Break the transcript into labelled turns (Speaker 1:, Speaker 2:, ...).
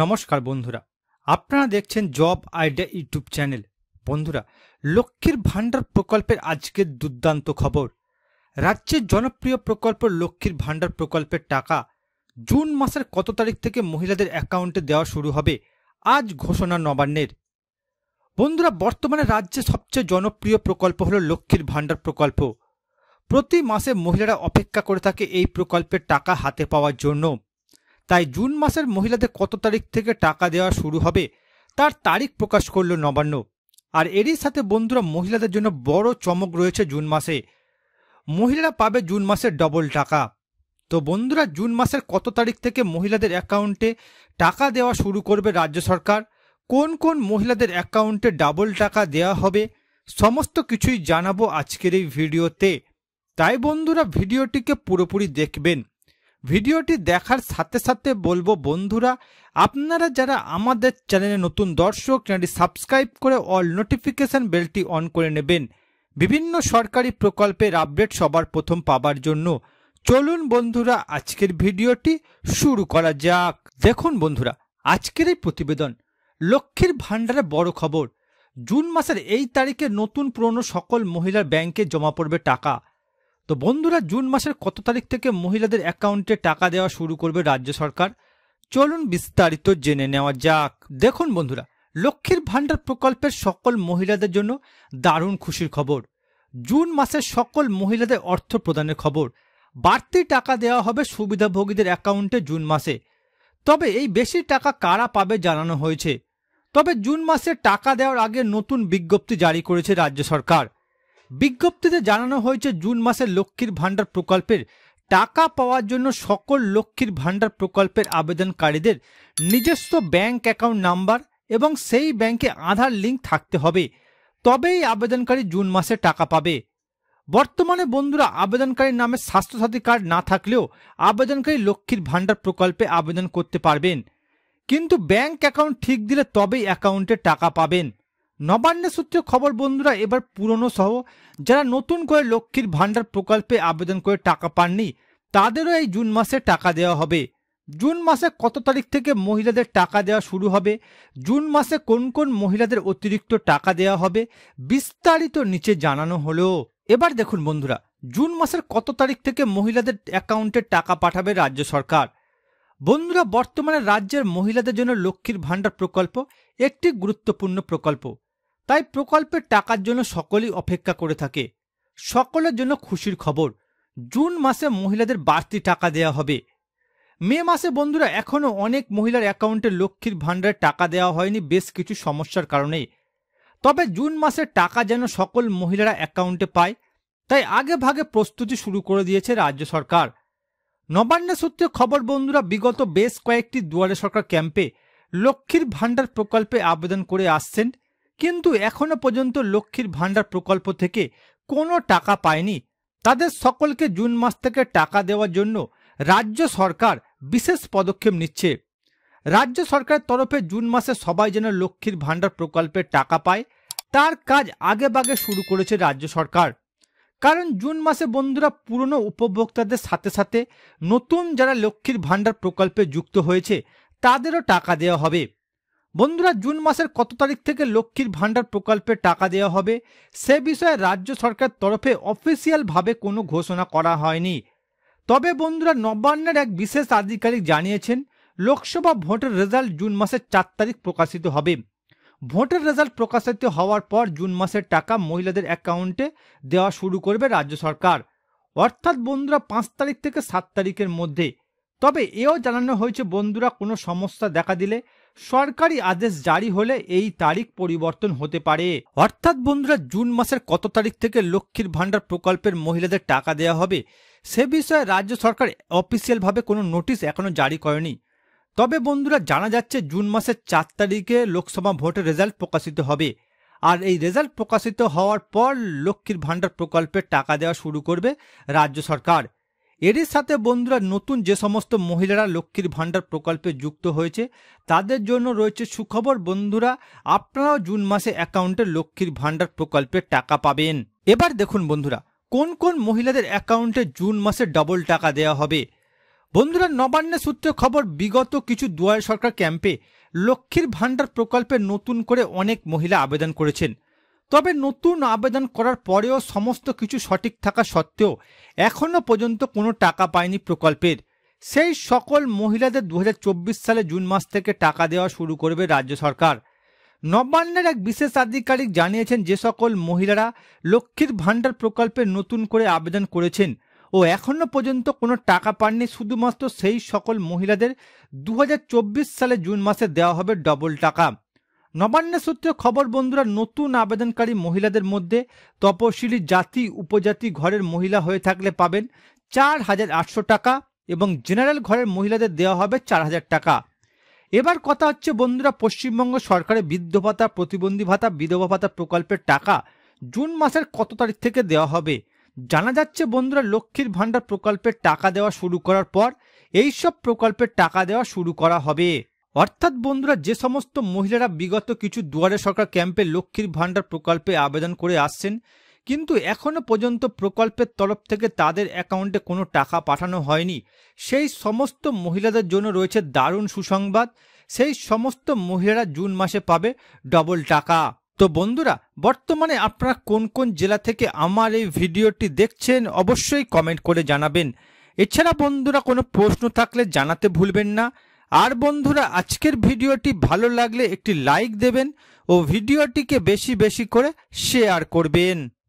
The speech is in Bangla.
Speaker 1: নমস্কার বন্ধুরা আপনারা দেখছেন জব আইডিয়া ইউটিউব চ্যানেল বন্ধুরা লক্ষ্মীর ভাণ্ডার প্রকল্পের আজকের দুর্দান্ত খবর রাজ্যের জনপ্রিয় প্রকল্প লক্ষ্মীর ভাণ্ডার প্রকল্পের টাকা জুন মাসের কত তারিখ থেকে মহিলাদের অ্যাকাউন্টে দেওয়া শুরু হবে আজ ঘোষণা নবান্নের বন্ধুরা বর্তমানে রাজ্যে সবচেয়ে জনপ্রিয় প্রকল্প হল লক্ষ্মীর ভাণ্ডার প্রকল্প প্রতি মাসে মহিলারা অপেক্ষা করে থাকে এই প্রকল্পের টাকা হাতে পাওয়ার জন্য তাই জুন মাসের মহিলাদের কত তারিখ থেকে টাকা দেওয়া শুরু হবে তার তারিখ প্রকাশ করল নবান্ন আর এরই সাথে বন্ধুরা মহিলাদের জন্য বড় চমক রয়েছে জুন মাসে মহিলারা পাবে জুন মাসের ডবল টাকা তো বন্ধুরা জুন মাসের কত তারিখ থেকে মহিলাদের অ্যাকাউন্টে টাকা দেওয়া শুরু করবে রাজ্য সরকার কোন কোন মহিলাদের অ্যাকাউন্টে ডাবল টাকা দেওয়া হবে সমস্ত কিছুই জানাবো আজকের এই ভিডিওতে তাই বন্ধুরা ভিডিওটিকে পুরোপুরি দেখবেন ভিডিওটি দেখার সাথে সাথে বলবো বন্ধুরা আপনারা যারা আমাদের চ্যানেলে নতুন দর্শক চ্যানেলটি সাবস্ক্রাইব করে অল নোটিফিকেশান বেলটি অন করে নেবেন বিভিন্ন সরকারি প্রকল্পের আপডেট সবার প্রথম পাবার জন্য চলুন বন্ধুরা আজকের ভিডিওটি শুরু করা যাক দেখুন বন্ধুরা আজকের এই প্রতিবেদন লক্ষ্মীর ভাণ্ডারে বড় খবর জুন মাসের এই তারিখে নতুন পুরনো সকল মহিলার ব্যাংকে জমা পড়বে টাকা তো বন্ধুরা জুন মাসের কত তারিখ থেকে মহিলাদের অ্যাকাউন্টে টাকা দেওয়া শুরু করবে রাজ্য সরকার চলুন বিস্তারিত জেনে নেওয়া যাক দেখুন বন্ধুরা লক্ষ্মীর ভাণ্ডার প্রকল্পের সকল মহিলাদের জন্য দারুণ খুশির খবর জুন মাসের সকল মহিলাদের অর্থ প্রদানের খবর বাড়তি টাকা দেওয়া হবে সুবিধাভোগীদের অ্যাকাউন্টে জুন মাসে তবে এই বেশি টাকা কারা পাবে জানানো হয়েছে তবে জুন মাসে টাকা দেওয়ার আগে নতুন বিজ্ঞপ্তি জারি করেছে রাজ্য সরকার বিজ্ঞপ্তিতে জানানো হয়েছে জুন মাসে লক্ষ্মীর ভাণ্ডার প্রকল্পের টাকা পাওয়ার জন্য সকল লক্ষ্মীর ভাণ্ডার প্রকল্পের আবেদনকারীদের নিজস্ব ব্যাংক অ্যাকাউন্ট নাম্বার এবং সেই ব্যাংকে আধার লিঙ্ক থাকতে হবে তবেই আবেদনকারী জুন মাসে টাকা পাবে বর্তমানে বন্ধুরা আবেদনকারীর নামে স্বাস্থ্যসাথী কার্ড না থাকলেও আবেদনকারী লক্ষ্মীর ভাণ্ডার প্রকল্পে আবেদন করতে পারবেন কিন্তু ব্যাংক অ্যাকাউন্ট ঠিক দিলে তবেই অ্যাকাউন্টে টাকা পাবেন নবান্ন সূত্রে খবর বন্ধুরা এবার পুরনো সহ যারা নতুন করে লক্ষ্মীর ভাণ্ডার প্রকল্পে আবেদন করে টাকা পাননি তাদেরও এই জুন মাসে টাকা দেওয়া হবে জুন মাসে কত তারিখ থেকে মহিলাদের টাকা দেওয়া শুরু হবে জুন মাসে কোন কোন মহিলাদের অতিরিক্ত টাকা দেওয়া হবে বিস্তারিত নিচে জানানো হলো এবার দেখুন বন্ধুরা জুন মাসের কত তারিখ থেকে মহিলাদের অ্যাকাউন্টে টাকা পাঠাবে রাজ্য সরকার বন্ধুরা বর্তমানে রাজ্যের মহিলাদের জন্য লক্ষ্মীর ভাণ্ডার প্রকল্প একটি গুরুত্বপূর্ণ প্রকল্প তাই প্রকল্পের টাকার জন্য সকলেই অপেক্ষা করে থাকে সকলের জন্য খুশির খবর জুন মাসে মহিলাদের বাড়তি টাকা দেয়া হবে মে মাসে বন্ধুরা এখনও অনেক মহিলার অ্যাকাউন্টে লক্ষ্মীর ভাণ্ডারে টাকা দেওয়া হয়নি বেশ কিছু সমস্যার কারণে তবে জুন মাসের টাকা যেন সকল মহিলারা অ্যাকাউন্টে পায় তাই আগে ভাগে প্রস্তুতি শুরু করে দিয়েছে রাজ্য সরকার নবান্ন সূত্রে খবর বন্ধুরা বিগত বেশ কয়েকটি দুয়ারে সরকার ক্যাম্পে লক্ষ্মীর ভাণ্ডার প্রকল্পে আবেদন করে আসছেন কিন্তু এখনও পর্যন্ত লক্ষ্মীর ভাণ্ডার প্রকল্প থেকে কোনো টাকা পায়নি তাদের সকলকে জুন মাস থেকে টাকা দেওয়ার জন্য রাজ্য সরকার বিশেষ পদক্ষেপ নিচ্ছে রাজ্য সরকারের তরফে জুন মাসে সবাই যেন লক্ষ্মীর ভাণ্ডার প্রকল্পের টাকা পায় তার কাজ আগে বাগে শুরু করেছে রাজ্য সরকার কারণ জুন মাসে বন্ধুরা পুরনো উপভোক্তাদের সাথে সাথে নতুন যারা লক্ষ্মীর ভাণ্ডার প্রকল্পে যুক্ত হয়েছে তাদেরও টাকা দেওয়া হবে বন্ধুরা জুন মাসের কত তারিখ থেকে লক্ষ্মীর ভাণ্ডার প্রকল্পে টাকা দেওয়া হবে সে বিষয়ে রাজ্য সরকার তরফে অফিসিয়ালভাবে কোনো ঘোষণা করা হয়নি তবে বন্ধুরা নবান্নের এক বিশেষ আধিকারিক জানিয়েছেন লোকসভা ভোটের রেজাল্ট জুন মাসের চার তারিখ প্রকাশিত হবে ভোটের রেজাল্ট প্রকাশিত হওয়ার পর জুন মাসের টাকা মহিলাদের অ্যাকাউন্টে দেওয়া শুরু করবে রাজ্য সরকার অর্থাৎ বন্ধুরা পাঁচ তারিখ থেকে সাত তারিখের মধ্যে তবে এও জানানো হয়েছে বন্ধুরা কোনো সমস্যা দেখা দিলে সরকারি আদেশ জারি হলে এই তারিখ পরিবর্তন হতে পারে অর্থাৎ বন্ধুরা জুন মাসের কত তারিখ থেকে লক্ষ্মীর ভাণ্ডার প্রকল্পের মহিলাদের টাকা দেওয়া হবে সে বিষয়ে রাজ্য সরকার অফিসিয়ালভাবে কোনো নোটিশ এখনও জারি করেনি তবে বন্ধুরা জানা যাচ্ছে জুন মাসের চার তারিখে লোকসভা ভোটের রেজাল্ট প্রকাশিত হবে আর এই রেজাল্ট প্রকাশিত হওয়ার পর লক্ষ্মীর ভাণ্ডার প্রকল্পে টাকা দেওয়া শুরু করবে রাজ্য সরকার এরই সাথে বন্ধুরা নতুন যে সমস্ত মহিলারা লক্ষ্মীর ভাণ্ডার প্রকল্পে যুক্ত হয়েছে তাদের জন্য রয়েছে সুখবর বন্ধুরা আপনারাও জুন মাসে অ্যাকাউন্টে লক্ষ্মীর ভাণ্ডার প্রকল্পে টাকা পাবেন এবার দেখুন বন্ধুরা কোন কোন মহিলাদের অ্যাকাউন্টে জুন মাসে ডবল টাকা দেওয়া হবে বন্ধুরা নবান্নের সূত্রে খবর বিগত কিছু দুয়ার সরকার ক্যাম্পে লক্ষ্মীর ভাণ্ডার প্রকল্পে নতুন করে অনেক মহিলা আবেদন করেছেন তবে নতুন আবেদন করার পরেও সমস্ত কিছু সঠিক থাকা সত্ত্বেও এখনও পর্যন্ত কোনো টাকা পায়নি প্রকল্পের সেই সকল মহিলাদের দু সালে জুন মাস থেকে টাকা দেওয়া শুরু করবে রাজ্য সরকার নবান্নের এক বিশেষ আধিকারিক জানিয়েছেন যে সকল মহিলারা লক্ষ্মীর ভাণ্ডার প্রকল্পে নতুন করে আবেদন করেছেন ও এখনও পর্যন্ত কোনো টাকা পাননি শুধুমাত্র সেই সকল মহিলাদের দু সালে জুন মাসে দেওয়া হবে ডবল টাকা নবান্ন সূত্রে খবর বন্ধুরা নতুন আবেদনকারী মহিলাদের মধ্যে তপশিলি জাতি উপজাতি ঘরের মহিলা হয়ে থাকলে পাবেন চার হাজার আটশো টাকা এবং জেনারেল ঘরের মহিলাদের দেওয়া হবে চার হাজার টাকা এবার কথা হচ্ছে বন্ধুরা পশ্চিমবঙ্গ সরকারের বৃদ্ধ ভাতা প্রতিবন্ধী ভাতা বিধবা ভাতা প্রকল্পের টাকা জুন মাসের কত তারিখ থেকে দেওয়া হবে জানা যাচ্ছে বন্ধুরা লক্ষ্মীর ভাণ্ডার প্রকল্পের টাকা দেওয়া শুরু করার পর এইসব প্রকল্পের টাকা দেওয়া শুরু করা হবে অর্থাৎ বন্ধুরা যে সমস্ত মহিলারা বিগত কিছু দুয়ারে সরকার ক্যাম্পে লক্ষ্মীর ভাণ্ডার প্রকল্পে আবেদন করে আসছেন কিন্তু এখনও পর্যন্ত প্রকল্পের তরফ থেকে তাদের অ্যাকাউন্টে কোনো টাকা পাঠানো হয়নি সেই সমস্ত মহিলাদের জন্য রয়েছে দারুণ সুসংবাদ সেই সমস্ত মহিলারা জুন মাসে পাবে ডবল টাকা তো বন্ধুরা বর্তমানে আপনারা কোন কোন জেলা থেকে আমার এই ভিডিওটি দেখছেন অবশ্যই কমেন্ট করে জানাবেন এছাড়া বন্ধুরা কোনো প্রশ্ন থাকলে জানাতে ভুলবেন না আর বন্ধুরা আজকের ভিডিওটি ভালো লাগলে একটি লাইক দেবেন ও ভিডিওটিকে বেশি বেশি করে শেয়ার করবেন